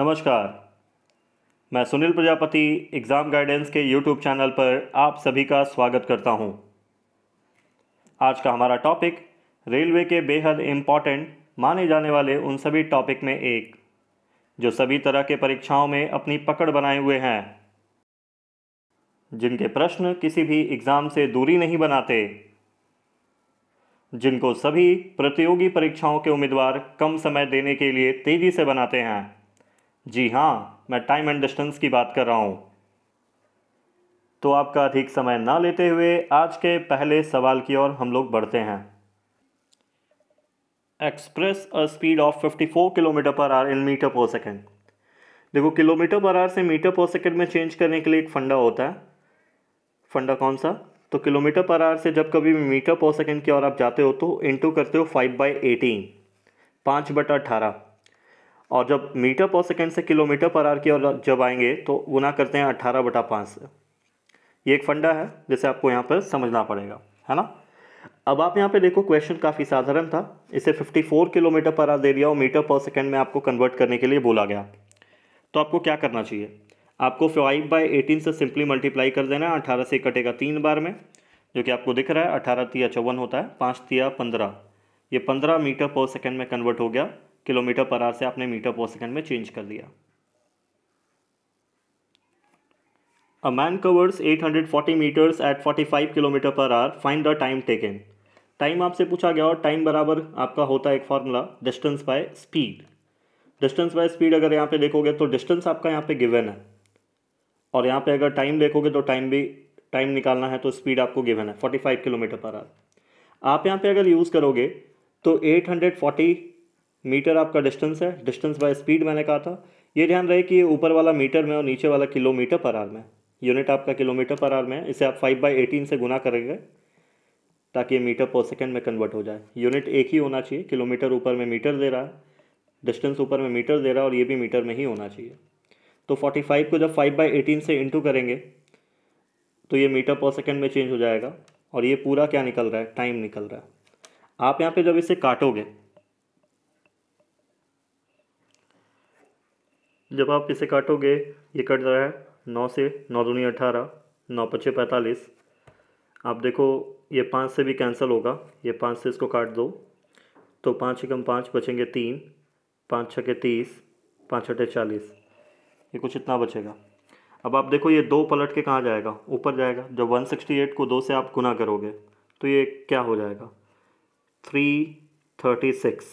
नमस्कार मैं Sunil Prajapati exam guidance के यूट्यूब चैनल पर आप सभी का स्वागत करता हूं। आज का हमारा टॉपिक रेलवे के बेहद इम्पॉर्टेंट माने जाने वाले उन सभी टॉपिक में एक जो सभी तरह के परीक्षाओं में अपनी पकड़ बनाए हुए हैं जिनके प्रश्न किसी भी एग्ज़ाम से दूरी नहीं बनाते जिनको सभी प्रतियोगी परीक्षाओं के उम्मीदवार कम समय देने के लिए तेज़ी से बनाते हैं जी हाँ मैं टाइम एंड डिस्टेंस की बात कर रहा हूँ तो आपका अधिक समय ना लेते हुए आज के पहले सवाल की ओर हम लोग बढ़ते हैं express a speed of 54 kilometer per hour in meter per second देखो किलोमीटर पर आर से मीटर पर सेकेंड में चेंज करने के लिए एक फंडा होता है फंडा कौन सा तो किलोमीटर पर आर से जब कभी मीटर पर सेकेंड की ओर आप जाते हो तो इंटू करते हो फाइव बाई एटीन पाँच बटा अट्ठारह और जब मीटर पर सेकेंड से किलोमीटर पर आर की और जब आएंगे तो गुना करते हैं अट्ठारह बटा पाँच से ये एक फंडा है जिसे आपको यहाँ पर समझना पड़ेगा है ना अब आप यहाँ पे देखो क्वेश्चन काफ़ी साधारण था इसे 54 किलोमीटर पर आर दे दिया और मीटर पर सेकेंड में आपको कन्वर्ट करने के लिए बोला गया तो आपको क्या करना चाहिए आपको फाइव बाई एटीन से सिंपली मल्टीप्लाई कर देना है अठारह से कटेगा तीन बार में जो कि आपको दिख रहा है अठारह तिया चौवन होता है पाँच तिया पंद्रह ये पंद्रह मीटर पर सेकेंड में कन्वर्ट हो गया किलोमीटर पर आर से आपने मीटर पर सेकेंड में चेंज कर दिया a man covers 840 meters at 45 kilometer per hour find the time taken time आपसे पूछा गया और टाइम बराबर आपका होता है एक formula distance by speed distance by speed अगर यहाँ पे देखोगे तो डिस्टेंस आपका यहाँ पे गिवन है और यहाँ पे अगर टाइम देखोगे तो टाइम भी टाइम निकालना है तो स्पीड आपको गिवन है 45 किलोमीटर पर आवर आप यहाँ पे अगर यूज़ करोगे तो 840 मीटर आपका डिस्टेंस है डिस्टेंस बाय स्पीड मैंने कहा था ये ध्यान रहे कि ये ऊपर वाला मीटर में और नीचे वाला किलोमीटर पर आर में यूनिट आपका किलोमीटर पर आर में है इसे आप फाइव बाई एटीन से गुना करेंगे ताकि ये मीटर पर सेकेंड में कन्वर्ट हो जाए यूनिट एक ही होना चाहिए किलोमीटर ऊपर में मीटर दे रहा है डिस्टेंस ऊपर में मीटर दे रहा है और ये भी मीटर में ही होना चाहिए तो 45 को जब 5 बाई एटीन से इंटू करेंगे तो ये मीटर पर सेकेंड में चेंज हो जाएगा और ये पूरा क्या निकल रहा है टाइम निकल रहा है आप यहाँ पे जब इसे काटोगे जब आप इसे काटोगे ये कट रहा है नौ से नौ दूनी अठारह नौ पचे पैंतालीस आप देखो ये पाँच से भी कैंसिल होगा ये पाँच से इसको काट दो तो पाँच एकम पाँच बचेंगे तीन पाँच छः के तीस पाँच छठे चालीस ये कुछ इतना बचेगा अब आप देखो ये दो पलट के कहाँ जाएगा ऊपर जाएगा जब 168 को दो से आप गुना करोगे तो ये क्या हो जाएगा 336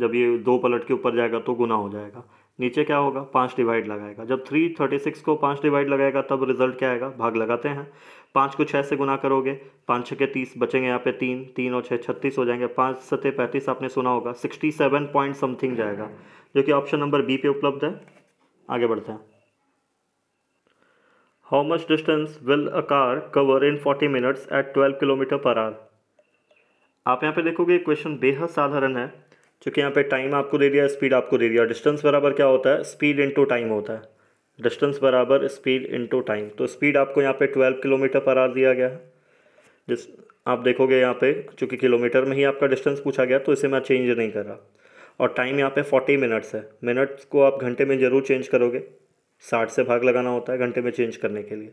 जब ये दो पलट के ऊपर जाएगा तो गुना हो जाएगा नीचे क्या होगा पाँच डिवाइड लगाएगा जब थ्री थर्टी सिक्स को पाँच डिवाइड लगाएगा तब रिजल्ट क्या आएगा भाग लगाते हैं पाँच को छः से गुना करोगे पाँच छः के तीस बचेंगे यहाँ पे तीन तीन और छः छत्तीस हो जाएंगे पाँच सते पैंतीस आपने सुना होगा सिक्सटी सेवन पॉइंट समथिंग जाएगा जो कि ऑप्शन नंबर बी पे उपलब्ध है आगे बढ़ते हैं how much distance will a car cover in forty minutes at twelve kilometer per hour आप यहाँ पे देखोगे क्वेश्चन बेहद साधारण है क्योंकि यहाँ पे टाइम आपको दे दिया स्पीड आपको दे दिया डिस्टेंस बराबर क्या होता है स्पीड इनटू टाइम होता है डिस्टेंस बराबर स्पीड इनटू टाइम तो स्पीड आपको यहाँ पे ट्वेल्व किलोमीटर पर आर दिया गया है जिस आप देखोगे यहाँ पे चूँकि किलोमीटर में ही आपका डिस्टेंस पूछा गया तो इसे मैं चेंज नहीं कर रहा और टाइम यहाँ पर फोर्टी मिनट्स है मिनट्स को आप घंटे में ज़रूर चेंज करोगे साठ से भाग लगाना होता है घंटे में चेंज करने के लिए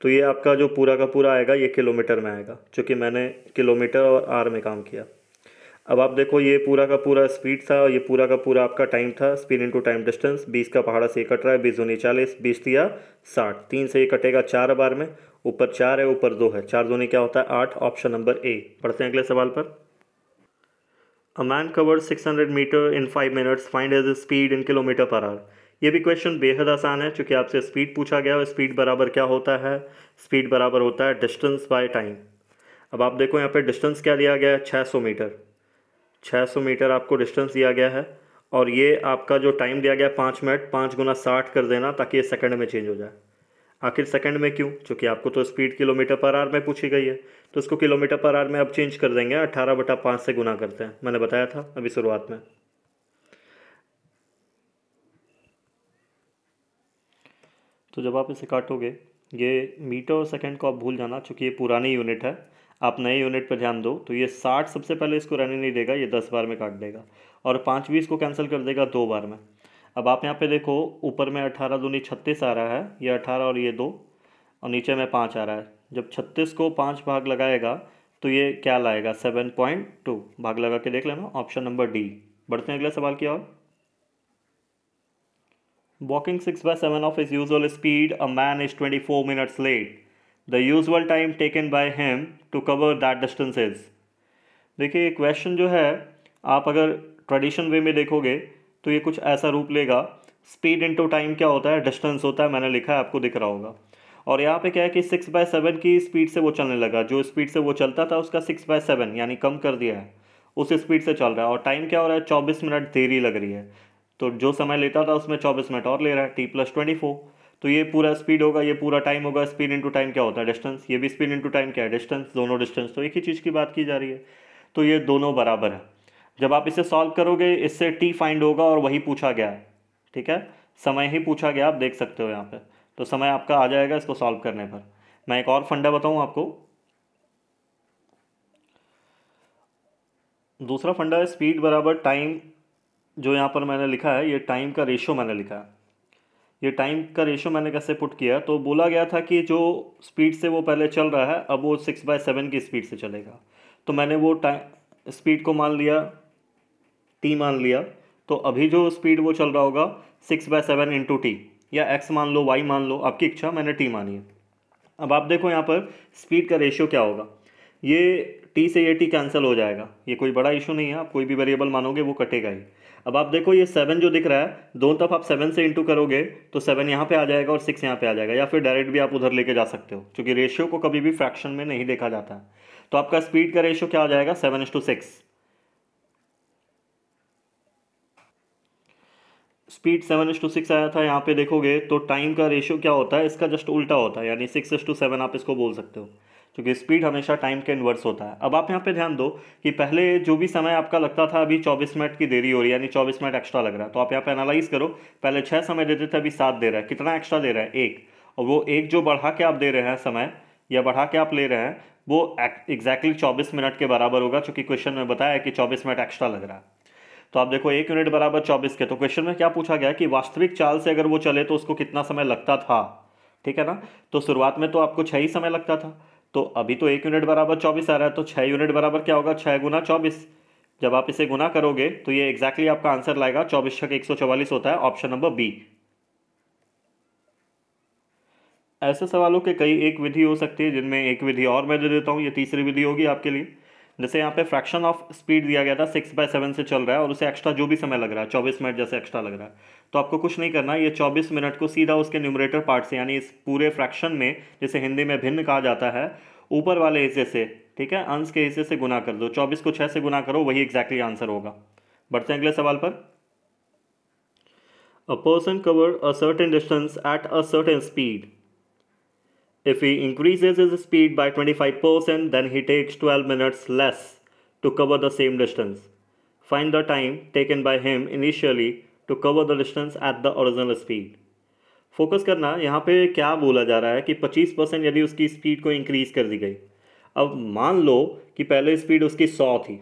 तो ये आपका जो पूरा का पूरा आएगा ये किलोमीटर में आएगा चूँकि मैंने किलोमीटर और आर में काम किया अब आप देखो ये पूरा का पूरा स्पीड था और ये पूरा का पूरा आपका टाइम था स्पीड इनटू टाइम डिस्टेंस बीस का पहाड़ा से कट रहा है बीस दूनी चालीस बीस दिया साठ तीन से ये कटेगा चार बार में ऊपर चार है ऊपर दो है चार दूनी क्या होता है आठ ऑप्शन नंबर ए पढ़ते हैं अगले सवाल पर a man covered six hundred meter in five minutes find his speed in kilometer per hour ये भी क्वेश्चन बेहद आसान है चूँकि आपसे स्पीड पूछा गया है स्पीड बराबर क्या होता है स्पीड बराबर होता है डिस्टेंस बाय टाइम अब आप देखो यहाँ पे डिस्टेंस क्या दिया गया है 600 मीटर 600 मीटर आपको डिस्टेंस दिया गया है और ये आपका जो टाइम दिया गया है पाँच मिनट पाँच गुना साठ कर देना ताकि ये सेकंड में चेंज हो जाए आखिर सेकंड में क्यों क्योंकि आपको तो स्पीड किलोमीटर पर आर में पूछी गई है तो उसको किलोमीटर पर आर में अब चेंज कर देंगे अट्ठारह बटा पाँच से गुना करते हैं मैंने बताया था अभी शुरुआत में तो जब आप इसे काटोगे ये मीटर और सेकंड को आप भूल जाना चूँकि ये पुरानी यूनिट है आप नए यूनिट पर ध्यान दो तो ये साठ सबसे पहले इसको रहने नहीं देगा ये दस बार में काट देगा और पाँचवीं इसको कैंसिल कर देगा दो बार में अब आप यहाँ पे देखो ऊपर में अठारह दूनी छत्तीस आ रहा है ये अठारह और ये दो और नीचे में पाँच आ रहा है जब छत्तीस को पाँच भाग लगाएगा तो ये क्या लाएगा सेवन पॉइंट टू भाग लगा के देख लेना ऑप्शन नंबर डी बढ़ते हैं अगला सवाल की और walking six by seven of his usual speed a man is twenty four minutes late the usual time taken by him to cover that distances देखिए क्वेश्चन जो है आप अगर ट्रेडिशन वे में देखोगे तो ये कुछ ऐसा रूप लेगा स्पीड इंटू टाइम क्या होता है डिस्टेंस होता है मैंने लिखा है आपको दिख रहा होगा और यहाँ पे क्या है कि सिक्स बाय सेवन की स्पीड से वो चलने लगा जो स्पीड से वो चलता था उसका सिक्स बाय सेवन यानी कम कर दिया है उस स्पीड से चल रहा है और टाइम क्या हो रहा है चौबीस मिनट देरी लग रही है तो जो समय लेता था उसमें चौबीस मिनट और ले रहा है टी प्लस ट्वेंटी फोर तो ये पूरा स्पीड होगा ये पूरा टाइम होगा स्पीड इनटू टाइम क्या होता है डिस्टेंस ये भी स्पीड इनटू टाइम क्या है डिस्टेंस दोनों डिस्टेंस तो एक ही चीज़ की बात की जा रही है तो ये दोनों बराबर है जब आप इसे सॉल्व करोगे इससे टी फाइंड होगा और वही पूछा गया है ठीक है समय ही पूछा गया आप देख सकते हो यहाँ पर तो समय आपका आ जाएगा इसको सॉल्व करने पर मैं एक और फंडा बताऊँ आपको दूसरा फंडा है स्पीड बराबर टाइम जो यहाँ पर मैंने लिखा है ये टाइम का रेशियो मैंने लिखा है ये टाइम का रेशो मैंने कैसे पुट किया तो बोला गया था कि जो स्पीड से वो पहले चल रहा है अब वो सिक्स बाय सेवन की स्पीड से चलेगा तो मैंने वो टाइम स्पीड को मान लिया टी मान लिया तो अभी जो स्पीड वो चल रहा होगा six by seven into T या एक्स मान लो वाई मान लो आपकी इच्छा मैंने टी मानी है अब आप देखो यहाँ पर स्पीड का रेशियो क्या होगा ये टी से ये टी कैंसिल हो जाएगा ये कोई बड़ा इशू नहीं है आप कोई भी वेरिएबल मानोगे वो कटेगा ही अब आप देखो ये सेवन जो दिख रहा है दोनों तरफ आप सेवन से इंटू करोगे तो सेवन यहाँ पे आ जाएगा और सिक्स यहाँ पे आ जाएगा या फिर डायरेक्ट भी आप उधर लेके जा सकते हो क्योंकि रेशियो को कभी भी फ्रैक्शन में नहीं देखा जाता है तो आपका स्पीड का रेशियो क्या आ जाएगा seven is to six speed seven is to six आया था यहाँ पे देखोगे तो टाइम का रेशियो क्या होता है इसका जस्ट उल्टा होता है यानी सिक्स इंस टू सेवन आप इसको बोल सकते हो क्योंकि स्पीड हमेशा टाइम के इन्वर्स होता है अब आप यहाँ पे ध्यान दो कि पहले जो भी समय आपका लगता था अभी 24 मिनट की देरी हो रही है यानी 24 मिनट एक्स्ट्रा लग रहा है तो आप यहाँ पे एनालाइज करो पहले छः समय देते थे अभी सात दे रहा है कितना एक्स्ट्रा दे रहा है एक और वो एक जो बढ़ा के आप दे रहे हैं समय या बढ़ा के आप ले रहे हैं वो एग्जैक्टली चौबीस मिनट के बराबर होगा चूँकि क्वेश्चन में बताया कि चौबीस मिनट एक्स्ट्रा लग रहा है तो आप देखो एक यूनिट बराबर चौबीस के तो क्वेश्चन में क्या पूछा गया कि वास्तविक चाल से अगर वो चले तो उसको कितना समय लगता था ठीक है ना तो शुरुआत में तो आपको छः ही समय लगता था तो अभी तो एक यूनिट बराबर चौबीस आ रहा है तो छः यूनिट बराबर क्या होगा छः गुना चौबीस जब आप इसे गुना करोगे तो ये एग्जैक्टली exactly आपका आंसर लाएगा चौबीस छक एक सौ चौवालीस होता है ऑप्शन नंबर बी ऐसे सवालों के कई एक विधि हो सकती है जिनमें एक विधि और मैं दे देता हूँ ये तीसरी विधि होगी आपके लिए जैसे यहाँ पे फ्रैक्शन ऑफ स्पीड दिया गया था सिक्स बाय सेवन से चल रहा है और उसे एक्स्ट्रा जो भी समय लग रहा है चौबीस मिनट जैसे एक्स्ट्रा लग रहा है तो आपको कुछ नहीं करना ये 24 मिनट को सीधा उसके न्यूमरेटर पार्ट से यानी इस पूरे फ्रैक्शन में जैसे हिंदी में भिन्न कहा जाता है ऊपर वाले हिस्से से ठीक है अंश के हिस्से से गुना कर दो 24 को छः से गुना करो वही एग्जैक्टली exactly आंसर होगा बढ़ते हैं अगले सवाल पर a person cover a certain distance at a certain speed if he increases his speed by twenty five then he takes twelve minutes less to cover the same distance find the time taken by him initially to cover the distance at the original speed focus करना यहाँ पे क्या बोला जा रहा है कि 25 percent यदि उसकी स्पीड को इंक्रीज़ कर दी गई अब मान लो कि पहले स्पीड उसकी 100 थी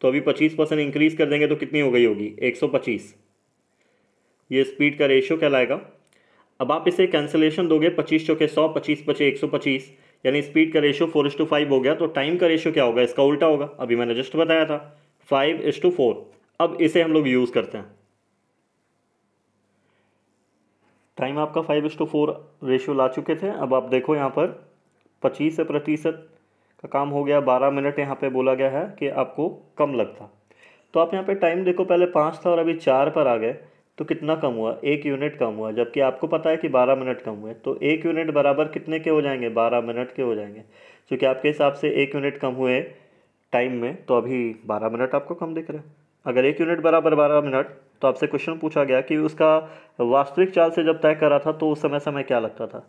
तो अभी 25 परसेंट इंक्रीज़ कर देंगे तो कितनी हो गई होगी 125 ये स्पीड का रेशियो कहलाएगा अब आप इसे कैंसिलेशन दोगे पच्चीस चौके सौ पच्चीस पचे एक सौ पच्चीस यानी स्पीड का ratio four is to five हो गया तो टाइम का रेशियो क्या होगा इसका उल्टा होगा अभी मैंने जस्ट बताया था फाइव इस टू फोर अब इसे हम लोग यूज़ करते हैं टाइम आपका five is to four ratio ला चुके थे अब आप देखो यहाँ पर पच्चीस प्रतिशत का काम हो गया बारह मिनट यहाँ पे बोला गया है कि आपको कम लगता तो आप यहाँ पे टाइम देखो पहले पाँच था और अभी चार पर आ गए तो कितना कम हुआ एक यूनिट कम हुआ जबकि आपको पता है कि बारह मिनट कम हुए तो एक यूनिट बराबर कितने के हो जाएंगे बारह मिनट के हो जाएंगे क्योंकि आपके हिसाब से एक यूनिट कम हुए टाइम में तो अभी बारह मिनट आपको कम दिख रहे हैं अगर एक यूनिट बराबर बारह मिनट तो आपसे क्वेश्चन पूछा गया कि उसका वास्तविक चाल से जब तय करा था तो उस समय समय क्या लगता था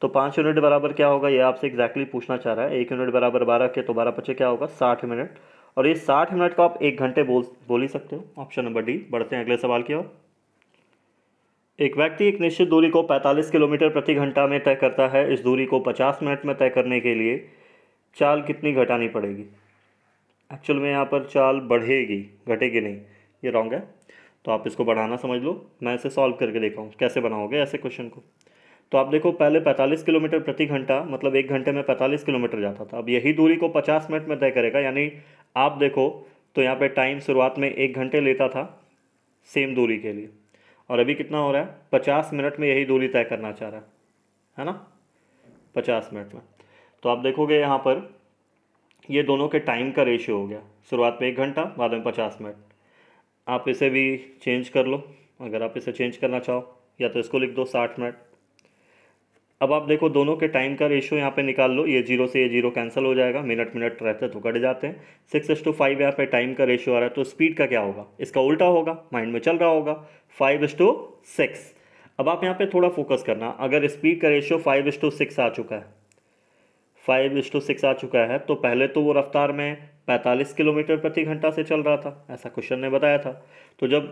तो पाँच यूनिट बराबर क्या होगा ये आपसे एग्जैक्टली exactly पूछना चाह रहा है एक यूनिट बराबर बारह के तो बारह पचे क्या होगा साठ मिनट और ये साठ मिनट को आप एक घंटे बोल बोल ही सकते हो ऑप्शन नंबर डी बढ़ते हैं अगले सवाल की ओर एक व्यक्ति एक निश्चित दूरी को 45 किलोमीटर प्रति घंटा में तय करता है इस दूरी को 50 मिनट में तय करने के लिए चाल कितनी घटानी पड़ेगी एक्चुअल में यहाँ पर चाल बढ़ेगी घटेगी नहीं ये रॉन्ग है तो आप इसको बढ़ाना समझ लो मैं इसे सॉल्व करके देखा हूँ कैसे बनाओगे ऐसे क्वेश्चन को तो आप देखो पहले 45 किलोमीटर प्रति घंटा मतलब एक घंटे में 45 किलोमीटर जाता था अब यही दूरी को 50 मिनट में तय करेगा यानी आप देखो तो यहाँ पे टाइम शुरुआत में एक घंटे लेता था सेम दूरी के लिए और अभी कितना हो रहा है पचास मिनट में यही दूरी तय करना चाह रहा है है ना पचास मिनट में तो आप देखोगे यहाँ पर ये दोनों के टाइम का रेशियो हो गया शुरुआत में एक घंटा बाद में पचास मिनट आप इसे भी चेंज कर लो अगर आप इसे चेंज करना चाहो या तो इसको लिख दो साठ मिनट अब आप देखो दोनों के टाइम का रेशियो यहाँ पे निकाल लो ये जीरो से ये जीरो कैंसिल हो जाएगा मिनट मिनट रहते तो कट जाते हैं सिक्स एस टू फाइव यहाँ पे टाइम का रेशियो आ रहा है तो स्पीड का क्या होगा इसका उल्टा होगा माइंड में चल रहा होगा फाइव एस टू सिक्स अब आप यहाँ पे थोड़ा फोकस करना अगर स्पीड का ratio five is to six आ चुका है फाइव इस टू सिक्स आ चुका है तो पहले तो वो रफ्तार में पैंतालीस किलोमीटर प्रति घंटा से चल रहा था ऐसा क्वेश्चन ने बताया था तो जब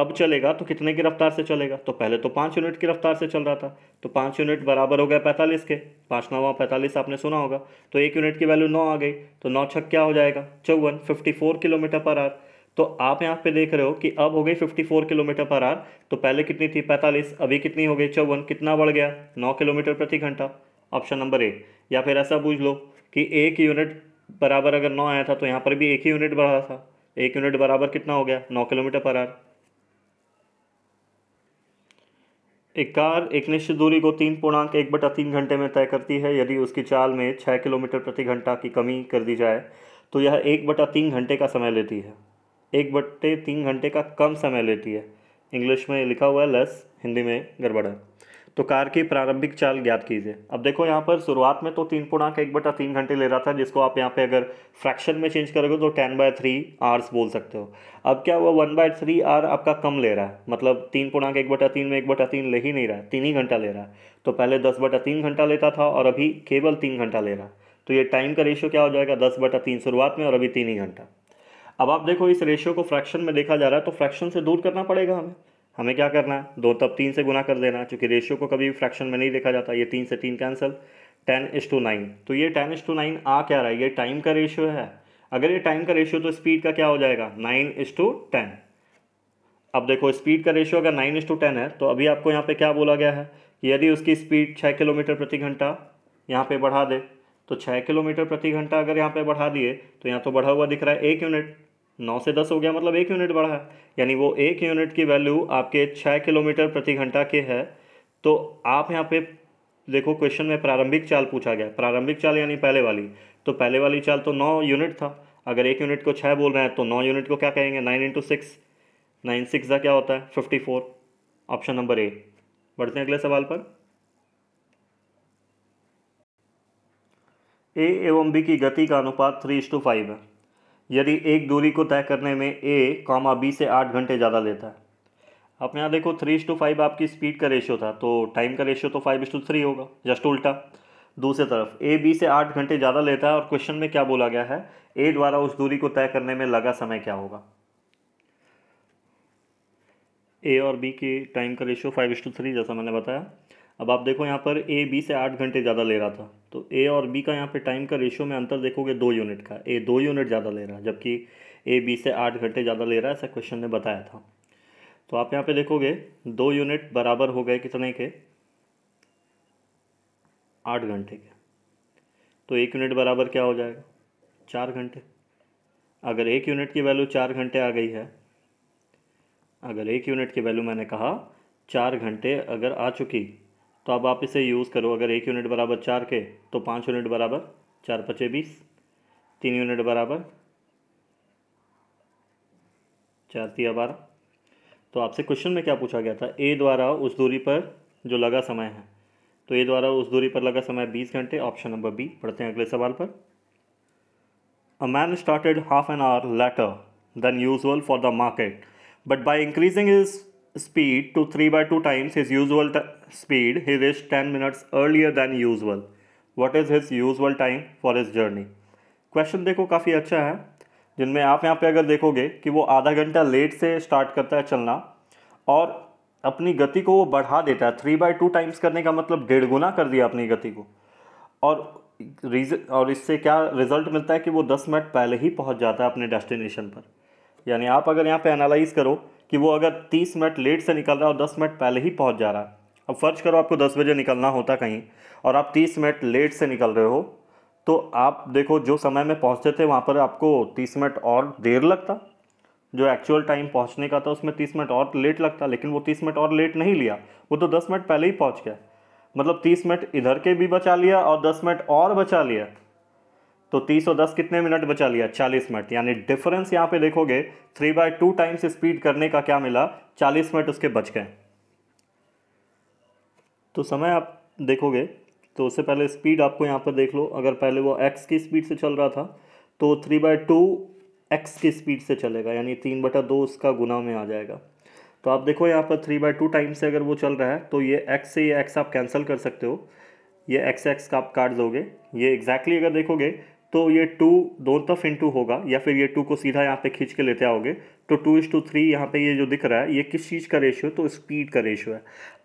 अब चलेगा तो कितने की रफ्तार से चलेगा तो पहले तो पाँच यूनिट की रफ्तार से चल रहा था तो पाँच यूनिट बराबर हो गया पैंतालीस के पाँच नौ पैंतालीस आपने सुना होगा तो एक यूनिट की वैल्यू नौ आ गई तो नौ छक क्या हो जाएगा चौवन fifty four kilometer per hour तो आप यहाँ पे देख रहे हो कि अब हो गई fifty four kilometer per hour तो पहले कितनी थी पैंतालीस अभी कितनी हो गई चौवन कितना बढ़ गया नौ किलोमीटर प्रति घंटा ऑप्शन नंबर ए या फिर ऐसा पूछ लो कि एक यूनिट बराबर अगर नौ आया था तो यहाँ पर भी एक ही यूनिट बढ़ा था एक यूनिट बराबर कितना हो गया नौ किलोमीटर पर आर एक कार एक निश्चित दूरी को तीन पूर्णांक एक बटा तीन घंटे में तय करती है यदि उसकी चाल में छः किलोमीटर प्रति घंटा की कमी कर दी जाए तो यह एक बटा तीन घंटे का समय लेती है एक बटे तीन घंटे का कम समय लेती है इंग्लिश में लिखा हुआ है लेस हिंदी में गड़बड़ है तो कार की प्रारंभिक चाल ज्ञात कीजिए अब देखो यहाँ पर शुरुआत में तो तीन पूर्णांक एक बटा तीन घंटे ले रहा था जिसको आप यहाँ पे अगर फ्रैक्शन में चेंज करोगे तो टेन बाय थ्री आर्स बोल सकते हो अब क्या हुआ वन बाय थ्री आर आपका कम ले रहा है मतलब तीन पूर्णांक एक बटा तीन में एक बटा तीन ले ही नहीं रहा है तीन ही घंटा ले रहा है तो पहले दस बटा तीन घंटा लेता था और अभी केवल तीन घंटा ले रहा है तो ये टाइम का रेशियो क्या हो जाएगा दस बटा तीन शुरुआत में और अभी तीन ही घंटा अब आप देखो इस रेशियो को फ्रैक्शन में देखा जा रहा है तो फ्रैक्शन से दूर करना पड़ेगा हमें हमें क्या करना है दो तब तीन से गुना कर देना है क्योंकि रेशियो को कभी फ्रैक्शन में नहीं देखा जाता ये तीन से तीन cancel ten is to nine तो ये टेन इज टू नाइन आ क्या रहा है ये टाइम का रेशियो है अगर ये टाइम का रेशियो तो स्पीड का क्या हो जाएगा नाइन इस टू टेन अब देखो स्पीड का रेशियो अगर नाइन इस टू टेन है तो अभी आपको यहाँ पे क्या बोला गया है कि यदि उसकी स्पीड छः किलोमीटर प्रति घंटा यहाँ पे बढ़ा दे तो छः किलोमीटर प्रति घंटा अगर यहाँ पे बढ़ा दिए तो यहाँ तो बढ़ा हुआ दिख रहा है एक यूनिट नौ से दस हो गया मतलब एक यूनिट बढ़ा है यानी वो एक यूनिट की वैल्यू आपके छः किलोमीटर प्रति घंटा के है तो आप यहाँ पे देखो क्वेश्चन में प्रारंभिक चाल पूछा गया प्रारंभिक चाल यानी पहले वाली तो पहले वाली चाल तो नौ यूनिट था अगर एक यूनिट को छः बोल रहे हैं तो नौ यूनिट को क्या कहेंगे nine into six nine six का क्या होता है fifty four option number A बढ़ते हैं अगले सवाल पर ए एवं बी की गति का अनुपात थ्री इस टू फाइव है यदि एक दूरी को तय करने में ए कॉमा बी से आठ घंटे ज़्यादा लेता है आप यहाँ देखो थ्री इस टू फाइव आपकी स्पीड का रेशियो था तो टाइम का रेशियो तो फाइव इस टू थ्री होगा जस्ट उल्टा दूसरी तरफ ए बी से आठ घंटे ज़्यादा लेता है और क्वेश्चन में क्या बोला गया है ए द्वारा उस दूरी को तय करने में लगा समय क्या होगा ए और बी के टाइम का ratio five is to three जैसा मैंने बताया अब आप देखो यहाँ पर ए बी से आठ घंटे ज़्यादा ले रहा था तो ए और बी का यहाँ पे टाइम का रेशियो में अंतर देखोगे दो यूनिट का ए दो यूनिट ज़्यादा ले रहा है जबकि ए बी से आठ घंटे ज़्यादा ले रहा है ऐसा क्वेश्चन ने बताया था तो आप यहाँ पे देखोगे दो यूनिट बराबर हो गए कितने के आठ घंटे के तो एक यूनिट बराबर क्या हो जाएगा चार घंटे अगर एक यूनिट की वैल्यू चार घंटे आ गई है अगर एक यूनिट की वैल्यू मैंने कहा चार घंटे अगर आ चुकी तो अब आप इसे यूज़ करो अगर एक यूनिट बराबर चार के तो पाँच यूनिट बराबर चार पचे बीस तीन यूनिट बराबर चार तिया बारह तो आपसे क्वेश्चन में क्या पूछा गया था ए द्वारा उस दूरी पर जो लगा समय है तो ए द्वारा उस दूरी पर लगा समय बीस घंटे ऑप्शन नंबर बी पढ़ते हैं अगले सवाल पर a man started half an hour later than usual for the market but by increasing his speed to 3 by 2 times his usual speed, he reached 10 minutes earlier than usual. What is his usual time for his journey? Question देखो काफ़ी अच्छा है जिनमें आप यहाँ पे अगर देखोगे कि वो आधा घंटा लेट से स्टार्ट करता है चलना और अपनी गति को वो बढ़ा देता है थ्री बाई टू टाइम्स करने का मतलब डेढ़ गुना कर दिया अपनी गति को और रीज़न और इससे क्या रिजल्ट मिलता है कि वो दस मिनट पहले ही पहुँच जाता है अपने डेस्टिनेशन पर यानी आप अगर यहाँ पर एनालाइज करो कि वो अगर तीस मिनट लेट से निकल रहा है और दस मिनट पहले ही पहुँच जा रहा है अब फ़र्ज़ करो आपको दस बजे निकलना होता कहीं और आप तीस मिनट लेट से निकल रहे हो तो आप देखो जो समय में पहुँचते थे वहाँ पर आपको तीस मिनट और देर लगता जो एक्चुअल टाइम पहुँचने का था उसमें तीस मिनट और लेट लगता लेकिन वो तीस मिनट और लेट नहीं लिया वो तो दस मिनट पहले ही पहुँच गया मतलब तीस मिनट इधर के भी बचा लिया और दस मिनट और बचा लिया तो 310 कितने मिनट बचा लिया 40 मिनट यानी डिफरेंस यहाँ पे देखोगे three by two times speed करने का क्या मिला 40 मिनट उसके बच गए तो समय आप देखोगे तो उससे पहले स्पीड आपको यहाँ पर देख लो अगर पहले वो एक्स की स्पीड से चल रहा था तो थ्री बाय टू एक्स की स्पीड से चलेगा यानी तीन बटा दो उसका गुना में आ जाएगा तो आप देखो यहाँ पर थ्री बाय टू टाइम से अगर वो चल रहा है तो ये एक्स से ये एक्स आप कैंसिल कर सकते हो ये एक्स एक्स का आप काट दोगे ये एग्जैक्टली exactly अगर देखोगे तो ये टू दोनों तरफ इंटू होगा या फिर ये टू को सीधा यहाँ पे खींच के लेते आओगे तो टू इज टू थ्री यहाँ पे ये जो दिख रहा है ये किस चीज़ का रेशियो तो स्पीड का रेशियो है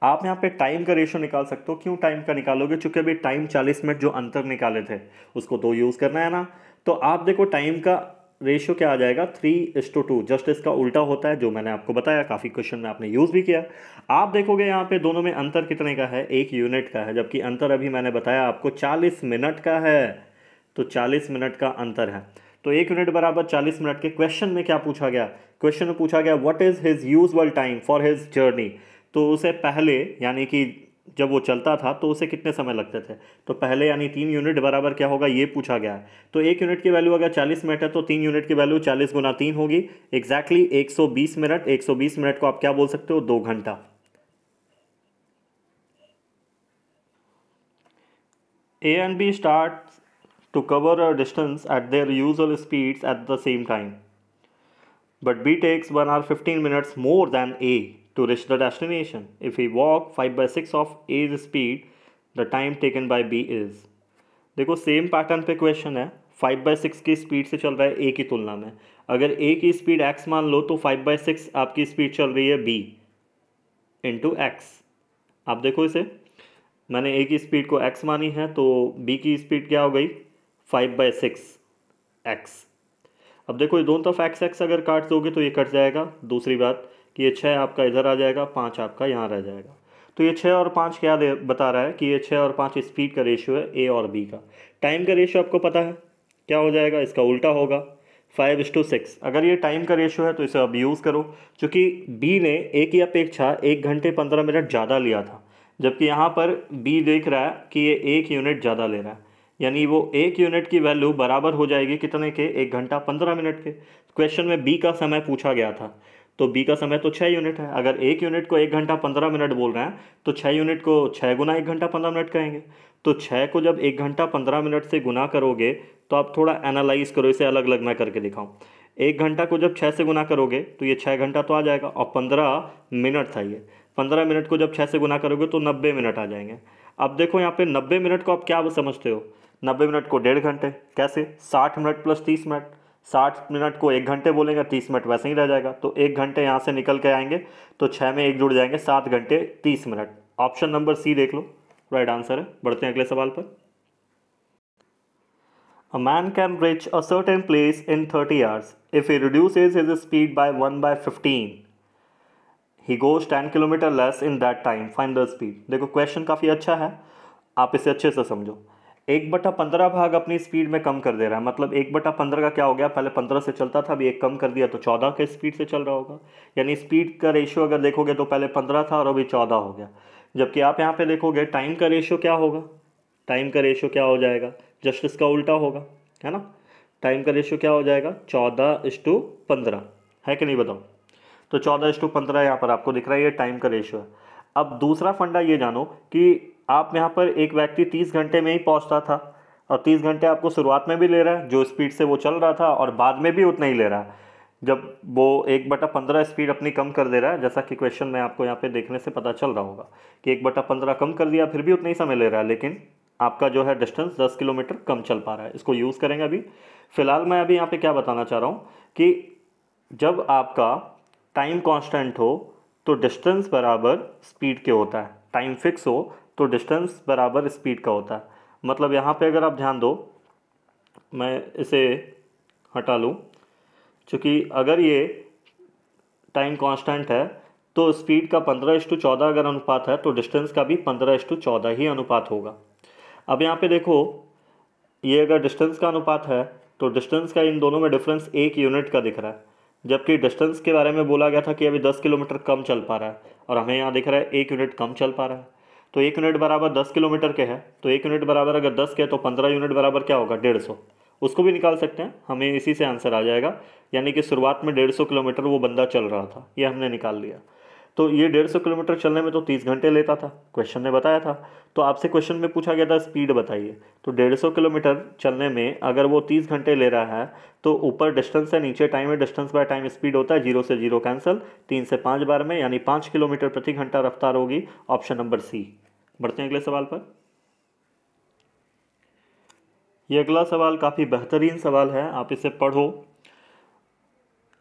आप यहाँ पे टाइम का रेशियो निकाल सकते हो क्यों टाइम का निकालोगे चूँकि अभी टाइम चालीस मिनट जो अंतर निकाले थे उसको तो यूज़ करना है ना तो आप देखो टाइम का रेशियो क्या आ जाएगा three is to two just इसका उल्टा होता है जो मैंने आपको बताया काफ़ी क्वेश्चन में आपने यूज़ भी किया आप देखोगे यहाँ पे दोनों में अंतर कितने का है एक यूनिट का है जबकि अंतर अभी मैंने बताया आपको चालीस मिनट का है तो 40 मिनट का अंतर है तो एक यूनिट बराबर 40 मिनट के क्वेश्चन में क्या पूछा गया क्वेश्चन में पूछा गया what is his usual time for his journey तो उसे पहले यानी कि जब वो चलता था तो उसे कितने समय लगते थे तो पहले यानी तीन यूनिट बराबर क्या होगा ये पूछा गया है तो एक यूनिट की वैल्यू अगर 40 मिनट है तो तीन यूनिट की वैल्यू 40 गुना तीन होगी एग्जैक्टली exactly 120 मिनट 120 मिनट को आप क्या बोल सकते हो दो घंटा A and B start to cover a distance at their usual speeds at the same time. But B takes 1 hour 15 minutes more than A to reach the destination. If we walk 5 by 6 of A's speed, the time taken by B is. देखो same pattern पे question है five by six की speed से चल रहा है ए की तुलना में अगर ए की स्पीड एक्स मान लो तो फाइव बाई सिक्स आपकी स्पीड चल रही है बी इंटू एक्स आप देखो इसे मैंने ए की स्पीड को एक्स मानी है तो बी की स्पीड क्या हो गई फाइव बाई सिक्स एक्स अब देखो ये दोनों तरफ एक्स एक्स अगर काट दोगे तो ये कट जाएगा दूसरी बात कि ये छः आपका इधर आ जाएगा पाँच आपका यहाँ रह जाएगा तो ये छः और पाँच क्या दे बता रहा है कि ये छः और पाँच स्पीड का रेशियो है ए और बी का टाइम का रेशियो आपको पता है क्या हो जाएगा इसका उल्टा होगा फाइव इस टू सिक्स अगर ये टाइम का रेशियो है तो इसे अब यूज़ करो क्योंकि बी ने एक की अपेक्षा एक घंटे पंद्रह मिनट ज़्यादा लिया था जबकि यहाँ पर बी देख रहा है कि ये एक यूनिट ज़्यादा ले रहा है यानी वो एक यूनिट की वैल्यू बराबर हो जाएगी कितने के एक घंटा पंद्रह मिनट के क्वेश्चन में बी का समय पूछा गया था तो बी का समय तो छः यूनिट है अगर एक यूनिट को एक घंटा पंद्रह मिनट बोल रहे हैं तो छः यूनिट को छः गुना एक घंटा पंद्रह मिनट कहेंगे तो छः को जब एक घंटा पंद्रह मिनट से गुना करोगे तो आप थोड़ा एनालाइज करो इसे अलग अलग मैं करके दिखाऊँ एक घंटा को जब छः से गुना करोगे तो ये छः घंटा तो आ जाएगा और पंद्रह मिनट था ये पंद्रह मिनट को जब छः से गुना करोगे तो नब्बे मिनट आ जाएंगे अब देखो यहाँ पे नब्बे मिनट को आप क्या समझते हो नब्बे मिनट को डेढ़ घंटे कैसे साठ मिनट प्लस तीस मिनट साठ मिनट को एक घंटे बोलेंगे तीस मिनट वैसे ही रह जाएगा तो एक घंटे यहाँ से निकल के आएंगे तो छः में एक जुड़ जाएंगे सात घंटे तीस मिनट ऑप्शन नंबर सी देख लो राइट आंसर है बढ़ते हैं अगले सवाल पर A man can reach a certain place in 30 hours if he reduces his speed by 1 by 15. He goes 10 kilometre less in that time. Find the speed. देखो question काफ़ी अच्छा है आप इसे अच्छे से समझो एक बटा पंद्रह भाग अपनी स्पीड में कम कर दे रहा है मतलब एक बटा पंद्रह का क्या हो गया पहले पंद्रह से चलता था अभी एक कम कर दिया तो चौदह के स्पीड से चल रहा होगा यानी स्पीड का रेशियो अगर देखोगे तो पहले पंद्रह था और अभी चौदह हो गया जबकि आप यहाँ पे देखोगे टाइम का रेशियो क्या होगा टाइम का रेशियो क्या हो जाएगा जस्ट इसका उल्टा होगा है ना टाइम का रेशियो क्या हो जाएगा चौदह इस टू पंद्रह है कि नहीं बताओ तो चौदह इस टू पंद्रह यहाँ पर आपको दिख रहा है ये टाइम का रेशियो है अब दूसरा फंडा ये जानो कि आप यहाँ पर एक व्यक्ति तीस घंटे में ही पहुँचता था और तीस घंटे आपको शुरुआत में भी ले रहा है जो स्पीड से वो चल रहा था और बाद में भी उतना ही ले रहा है जब वो एक बटा पंद्रह स्पीड अपनी कम कर दे रहा है जैसा कि क्वेश्चन में आपको यहाँ पे देखने से पता चल रहा होगा कि एक बटा पंद्रह कम कर दिया फिर भी उतना ही समय ले रहा है लेकिन आपका जो है डिस्टेंस दस किलोमीटर कम चल पा रहा है इसको यूज़ करेंगे अभी फ़िलहाल मैं अभी यहाँ पर क्या बताना चाह रहा हूँ कि जब आपका टाइम कॉन्स्टेंट हो तो डिस्टेंस बराबर स्पीड के होता है टाइम फिक्स हो तो डिस्टेंस बराबर स्पीड का होता है मतलब यहाँ पे अगर आप ध्यान दो मैं इसे हटा लूँ क्योंकि अगर ये टाइम कांस्टेंट है तो स्पीड का पंद्रह इस टू चौदह अगर अनुपात है तो डिस्टेंस का भी पंद्रह इस टू चौदह ही अनुपात होगा अब यहाँ पे देखो ये अगर डिस्टेंस का अनुपात है तो डिस्टेंस का इन दोनों में डिफरेंस एक यूनिट का दिख रहा है जबकि डिस्टेंस के बारे में बोला गया था कि अभी दस किलोमीटर कम चल पा रहा है और हमें यहाँ दिख रहा है एक यूनिट कम चल पा रहा है तो एक यूनिट बराबर दस किलोमीटर के है तो एक यूनिट बराबर अगर दस के तो पंद्रह यूनिट बराबर क्या होगा डेढ़ सौ उसको भी निकाल सकते हैं हमें इसी से आंसर आ जाएगा यानी कि शुरुआत में डेढ़ सौ किलोमीटर वो बंदा चल रहा था ये हमने निकाल लिया तो ये डेढ़ सौ किलोमीटर चलने में तो तीस घंटे लेता था क्वेश्चन ने बताया था तो आपसे क्वेश्चन में पूछा गया था स्पीड बताइए तो डेढ़ सौ किलोमीटर चलने में अगर वो तीस घंटे ले रहा है तो ऊपर डिस्टेंस है नीचे टाइम है डिस्टेंस बाय टाइम स्पीड होता है जीरो से जीरो कैंसिल तीन से पाँच बार में यानी पाँच किलोमीटर प्रति घंटा रफ्तार होगी ऑप्शन नंबर सी बढ़ते हैं अगले सवाल पर यह अगला सवाल काफ़ी बेहतरीन सवाल है आप इसे पढ़ो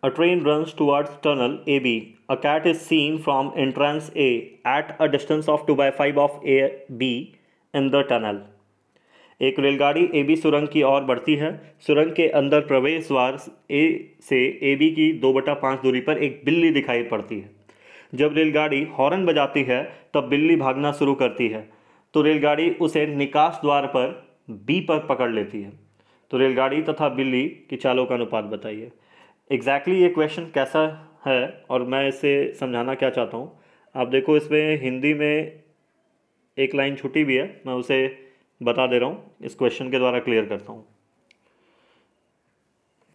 a train run towards tunnel A B a cat is seen from entrance A at a distance of two by five of A B in the tunnel एक रेलगाड़ी ए बी सुरंग की ओर बढ़ती है सुरंग के अंदर प्रवेश द्वार ए से ए बी की दो बटा पाँच दूरी पर एक बिल्ली दिखाई पड़ती है जब रेलगाड़ी हॉर्न बजाती है तब बिल्ली भागना शुरू करती है तो रेलगाड़ी उसे निकास द्वार पर बी पर पकड़ लेती है तो रेलगाड़ी तथा बिल्ली की चालों का अनुपात बताइए एग्जैक्टली exactly ये क्वेश्चन कैसा है और मैं इसे समझाना क्या चाहता हूँ आप देखो इसमें हिंदी में एक लाइन छुट्टी भी है मैं उसे बता दे रहा हूँ इस क्वेश्चन के द्वारा क्लियर करता हूँ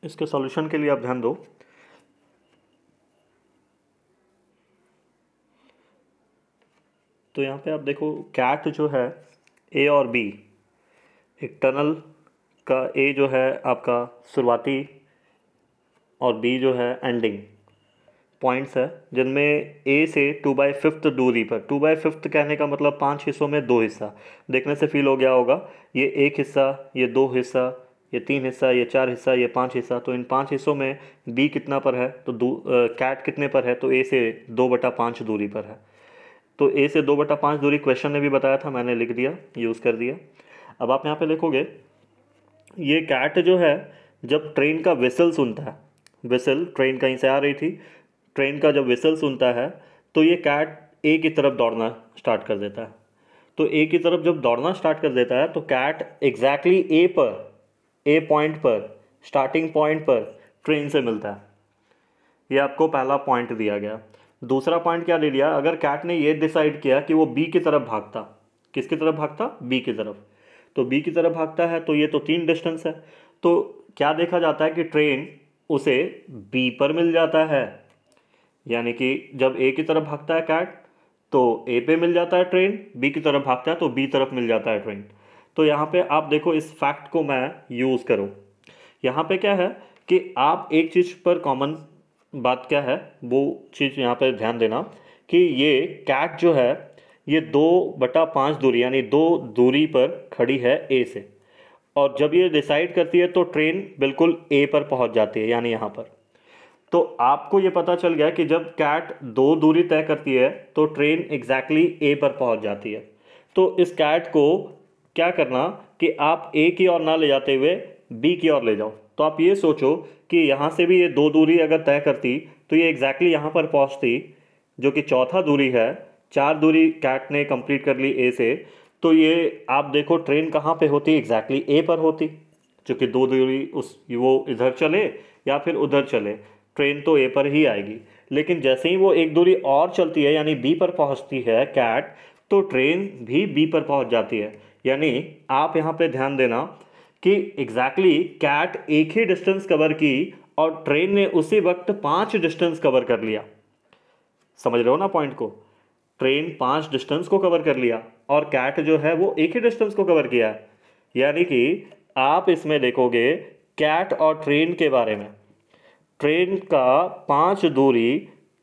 इसके सॉल्यूशन के लिए आप ध्यान दो तो यहाँ पे आप देखो कैट जो है ए और बी एक टनल का ए जो है आपका शुरुआती और बी जो है एंडिंग पॉइंट्स है जिनमें ए से टू बाई फिफ्थ दूरी पर टू बाई फिफ्थ कहने का मतलब पांच हिस्सों में दो हिस्सा देखने से फील हो गया होगा ये एक हिस्सा ये दो हिस्सा ये तीन हिस्सा ये चार हिस्सा ये पांच हिस्सा तो इन पांच हिस्सों में बी कितना पर है तो कैट कितने पर है तो ए से दो बटा पाँच दूरी पर है तो ए से दो बटा पाँच दूरी क्वेश्चन ने भी बताया था मैंने लिख दिया यूज़ कर दिया अब आप यहाँ पे लिखोगे ये कैट जो है जब ट्रेन का विसल सुनता है विसल ट्रेन कहीं से आ रही थी ट्रेन का जब विसल सुनता है तो ये कैट ए की तरफ दौड़ना स्टार्ट कर देता है तो ए की तरफ जब दौड़ना स्टार्ट कर देता है तो कैट एग्जैक्टली ए पर ए पॉइंट पर स्टार्टिंग पॉइंट पर ट्रेन से मिलता है ये आपको पहला पॉइंट दिया गया दूसरा पॉइंट क्या ले लिया अगर कैट ने ये डिसाइड किया कि वो बी की तरफ भागता किसकी तरफ भागता बी की तरफ तो बी की तरफ भागता है तो ये तो तीन डिस्टेंस है तो क्या देखा जाता है कि ट्रेन उसे बी पर मिल जाता है यानी कि जब ए की तरफ भागता है कैट तो ए पे मिल जाता है ट्रेन बी की तरफ भागता है तो बी तरफ मिल जाता है ट्रेन तो यहाँ पे आप देखो इस फैक्ट को मैं यूज़ करूँ यहाँ पे क्या है कि आप एक चीज़ पर कॉमन बात क्या है वो चीज़ यहाँ पर ध्यान देना कि ये कैट जो है ये दो बटा पाँच दूरी यानी दो दूरी पर खड़ी है ए से और जब ये डिसाइड करती है तो ट्रेन बिल्कुल ए पर पहुँच जाती है यानी यहाँ पर तो आपको ये पता चल गया कि जब कैट दो दूरी तय करती है तो ट्रेन एग्जैक्टली ए पर पहुँच जाती है तो इस कैट को क्या करना कि आप ए की ओर ना ले जाते हुए बी की ओर ले जाओ तो आप ये सोचो कि यहाँ से भी ये दो दूरी अगर तय करती तो ये एग्जैक्टली यहाँ पर पहुँचती जो कि चौथा दूरी है चार दूरी कैट ने कंप्लीट कर ली ए से तो ये आप देखो ट्रेन कहाँ पे होती एग्जैक्टली ए पर होती चूँकि दो दूरी उस वो इधर चले या फिर उधर चले ट्रेन तो ए पर ही आएगी लेकिन जैसे ही वो एक दूरी और चलती है यानी बी पर पहुँचती है कैट तो ट्रेन भी बी पर पहुँच जाती है यानी आप यहाँ पर ध्यान देना कि एग्जैक्टली exactly कैट एक ही डिस्टेंस कवर की और ट्रेन ने उसी वक्त पांच डिस्टेंस कवर कर लिया समझ रहे हो ना पॉइंट को ट्रेन पांच डिस्टेंस को कवर कर लिया और कैट जो है वो एक ही डिस्टेंस को कवर किया है यानी कि आप इसमें देखोगे कैट और ट्रेन के बारे में ट्रेन का पाँच दूरी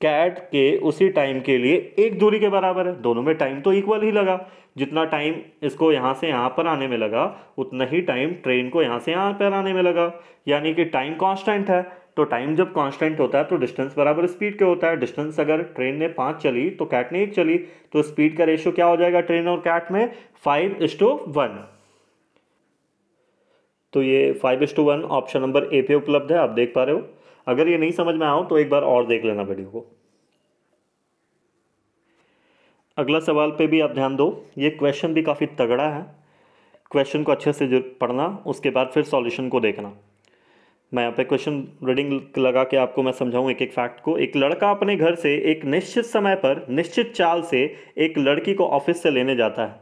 कैट के उसी टाइम के लिए एक दूरी के बराबर है दोनों में टाइम तो इक्वल ही लगा जितना टाइम इसको यहाँ से यहाँ पर आने में लगा उतना ही टाइम ट्रेन को यहाँ से यहाँ पर आने में लगा यानी कि टाइम कांस्टेंट है तो टाइम जब कांस्टेंट होता है तो डिस्टेंस बराबर स्पीड के होता है डिस्टेंस अगर ट्रेन ने पाँच चली तो कैट ने एक चली तो स्पीड का रेशियो क्या हो जाएगा ट्रेन और कैट में फाइव इस टू वन तो ये five is to one option number A पे उपलब्ध है आप देख पा रहे हो अगर ये नहीं समझ में आओ तो एक बार और देख लेना वीडियो को अगला सवाल पे भी आप ध्यान दो ये क्वेश्चन भी काफ़ी तगड़ा है क्वेश्चन को अच्छे से पढ़ना उसके बाद फिर सॉल्यूशन को देखना मैं यहाँ पे क्वेश्चन रीडिंग लगा के आपको मैं समझाऊँ एक एक फैक्ट को एक लड़का अपने घर से एक निश्चित समय पर निश्चित चाल से एक लड़की को ऑफिस से लेने जाता है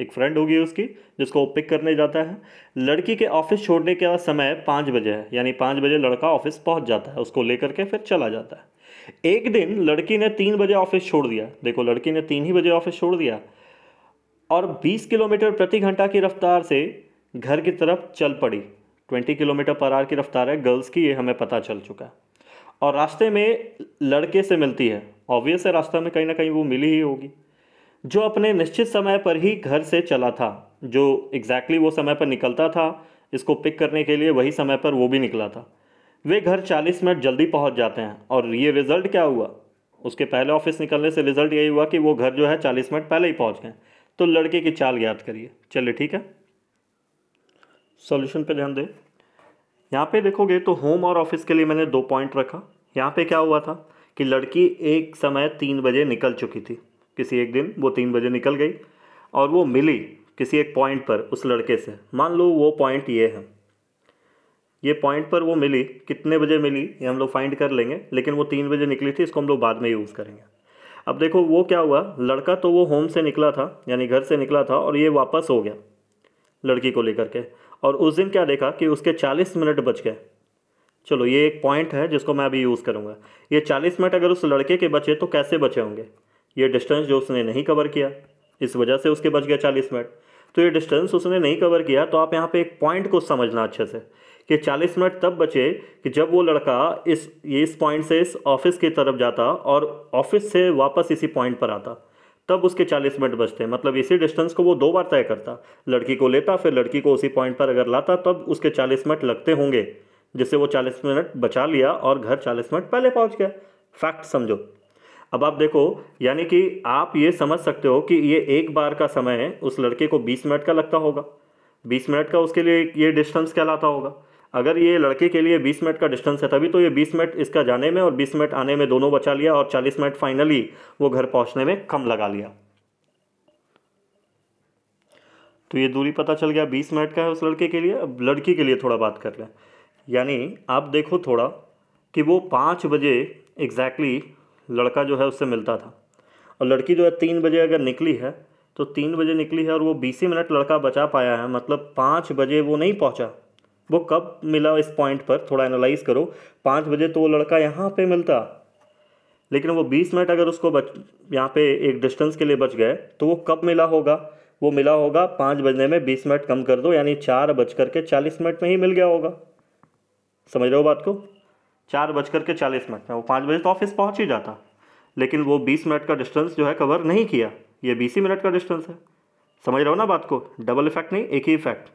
एक फ्रेंड होगी उसकी जिसको वो पिक करने जाता है लड़की के ऑफिस छोड़ने का समय पाँच बजे है यानी पाँच बजे लड़का ऑफिस पहुँच जाता है उसको लेकर के फिर चला जाता है एक दिन लड़की ने तीन बजे ऑफिस छोड़ दिया देखो लड़की ने तीन ही बजे ऑफिस छोड़ दिया और 20 किलोमीटर प्रति घंटा की रफ्तार से घर की तरफ चल पड़ी 20 किलोमीटर पर आर की रफ्तार है गर्ल्स की ये हमें पता चल चुका और रास्ते में लड़के से मिलती है ऑब्वियस है रास्ता में कहीं ना कहीं वो मिली ही होगी जो अपने निश्चित समय पर ही घर से चला था जो एग्जैक्टली exactly वो समय पर निकलता था इसको पिक करने के लिए वही समय पर वो भी निकला था वे घर 40 मिनट जल्दी पहुंच जाते हैं और ये रिज़ल्ट क्या हुआ उसके पहले ऑफिस निकलने से रिज़ल्ट यही हुआ कि वो घर जो है 40 मिनट पहले ही पहुंच गए तो लड़के की चाल याद करिए चलिए ठीक है सॉल्यूशन पे ध्यान दें यहाँ पे देखोगे तो होम और ऑफिस के लिए मैंने दो पॉइंट रखा यहाँ पे क्या हुआ था कि लड़की एक समय तीन बजे निकल चुकी थी किसी एक दिन वो तीन बजे निकल गई और वो मिली किसी एक पॉइंट पर उस लड़के से मान लो वो पॉइंट ये है ये पॉइंट पर वो मिली कितने बजे मिली ये हम लोग फाइंड कर लेंगे लेकिन वो तीन बजे निकली थी इसको हम लोग बाद में यूज़ करेंगे अब देखो वो क्या हुआ लड़का तो वो होम से निकला था यानी घर से निकला था और ये वापस हो गया लड़की को लेकर के और उस दिन क्या देखा कि उसके चालीस मिनट बच गए चलो ये एक पॉइंट है जिसको मैं अभी यूज़ करूँगा ये चालीस मिनट अगर उस लड़के के बचे तो कैसे बचे होंगे ये डिस्टेंस जो उसने नहीं कवर किया इस वजह से उसके बच गए चालीस मिनट तो ये डिस्टेंस उसने नहीं कवर किया तो आप यहाँ पे एक पॉइंट को समझना अच्छे से कि 40 मिनट तब बचे कि जब वो लड़का इस ये इस पॉइंट से इस ऑफिस की तरफ जाता और ऑफिस से वापस इसी पॉइंट पर आता तब उसके 40 मिनट बचते मतलब इसी डिस्टेंस को वो दो बार तय करता लड़की को लेता फिर लड़की को उसी पॉइंट पर अगर लाता तब उसके 40 मिनट लगते होंगे जिससे वो 40 मिनट बचा लिया और घर 40 मिनट पहले पहुंच गया फैक्ट समझो अब आप देखो यानी कि आप ये समझ सकते हो कि ये एक बार का समय उस लड़के को बीस मिनट का लगता होगा बीस मिनट का उसके लिए ये डिस्टेंस कहलाता होगा अगर ये लड़के के लिए 20 मिनट का डिस्टेंस है तभी तो ये 20 मिनट इसका जाने में और 20 मिनट आने में दोनों बचा लिया और 40 मिनट फाइनली वो घर पहुंचने में कम लगा लिया तो ये दूरी पता चल गया 20 मिनट का है उस लड़के के लिए अब लड़की के लिए थोड़ा बात कर लें यानी आप देखो थोड़ा कि वो पाँच बजे एग्जैक्टली exactly लड़का जो है उससे मिलता था और लड़की जो है तीन बजे अगर निकली है तो तीन बजे निकली है और वो बीस ही मिनट लड़का बचा पाया है मतलब पाँच बजे वो नहीं पहुँचा वो कब मिला इस पॉइंट पर थोड़ा एनालाइज करो पाँच बजे तो वो लड़का यहाँ पे मिलता लेकिन वो बीस मिनट अगर उसको बच यहाँ पे एक डिस्टेंस के लिए बच गए तो वो कब मिला होगा वो मिला होगा पाँच बजने में बीस मिनट कम कर दो यानी चार बज कर के चालीस मिनट में ही मिल गया होगा समझ रहे हो बात को चार बज कर के चालीस मिनट में वो पाँच बजे तो ऑफिस पहुँच ही जाता लेकिन वो बीस मिनट का डिस्टेंस जो है कवर नहीं किया ये बीस ही मिनट का डिस्टेंस है समझ रहे हो ना बात को डबल इफेक्ट नहीं एक ही इफेक्ट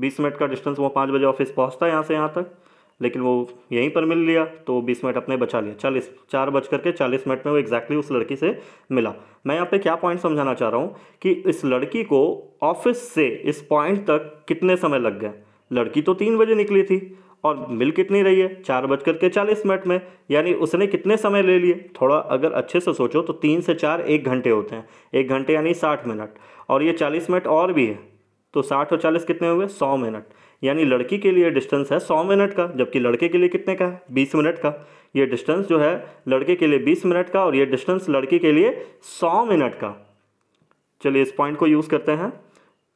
बीस मिनट का डिस्टेंस वो पाँच बजे ऑफिस पहुँचता है यहाँ से यहाँ तक लेकिन वो यहीं पर मिल लिया तो बीस मिनट अपने बचा लिया चालीस चार बज करके चालीस मिनट में वो एग्जैक्टली उस लड़की से मिला मैं यहाँ पे क्या पॉइंट समझाना चाह रहा हूँ कि इस लड़की को ऑफिस से इस पॉइंट तक कितने समय लग गए लड़की तो तीन बजे निकली थी और मिल कितनी रही है चार बज करके चालीस मिनट में यानी उसने कितने समय ले लिए थोड़ा अगर अच्छे से सोचो तो तीन से चार एक घंटे होते हैं एक घंटे यानी साठ मिनट और ये चालीस मिनट और भी है तो साठ और चालीस कितने हुए सौ मिनट यानी लड़की के लिए डिस्टेंस है सौ मिनट का जबकि लड़के के लिए कितने का है बीस मिनट का ये डिस्टेंस जो है लड़के के लिए बीस मिनट का और ये डिस्टेंस लड़की के लिए सौ मिनट का चलिए इस पॉइंट को यूज़ करते हैं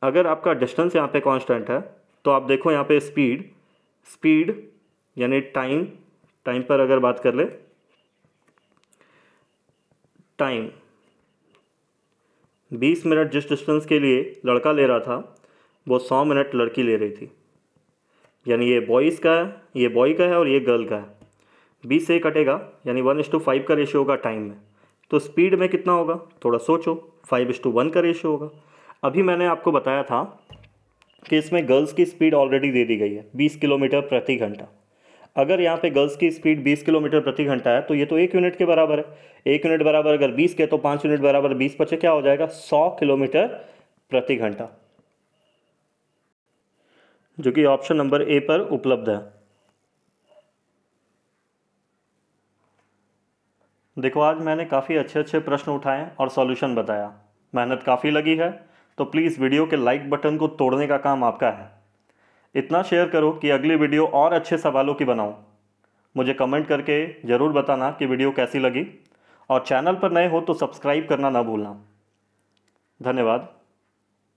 अगर आपका डिस्टेंस यहाँ पे कांस्टेंट है तो आप देखो यहाँ पे स्पीड स्पीड यानी टाइम टाइम पर अगर बात कर ले टाइम बीस मिनट जिस डिस्टेंस के लिए लड़का ले रहा था वो सौ मिनट लड़की ले रही थी यानी ये बॉयज़ का है ये बॉय का है और ये गर्ल का है बीस से कटेगा यानी वन इज टू फाइव का रेशियो होगा टाइम में तो स्पीड में कितना होगा थोड़ा सोचो फाइव इस टू वन का रेशियो होगा अभी मैंने आपको बताया था कि इसमें गर्ल्स की स्पीड ऑलरेडी दे दी गई है बीस किलोमीटर प्रति घंटा अगर यहाँ पे गर्ल्स की स्पीड 20 किलोमीटर प्रति घंटा है तो ये तो एक यूनिट के बराबर है एक यूनिट बराबर अगर 20 के तो पाँच यूनिट बराबर 20 पचे क्या हो जाएगा 100 किलोमीटर प्रति घंटा जो कि ऑप्शन नंबर ए पर उपलब्ध है देखो आज मैंने काफ़ी अच्छे अच्छे प्रश्न उठाए और सॉल्यूशन बताया मेहनत काफ़ी लगी है तो प्लीज़ वीडियो के लाइक बटन को तोड़ने का काम आपका है इतना शेयर करो कि अगली वीडियो और अच्छे सवालों की बनाऊं। मुझे कमेंट करके ज़रूर बताना कि वीडियो कैसी लगी और चैनल पर नए हो तो सब्सक्राइब करना ना भूलना धन्यवाद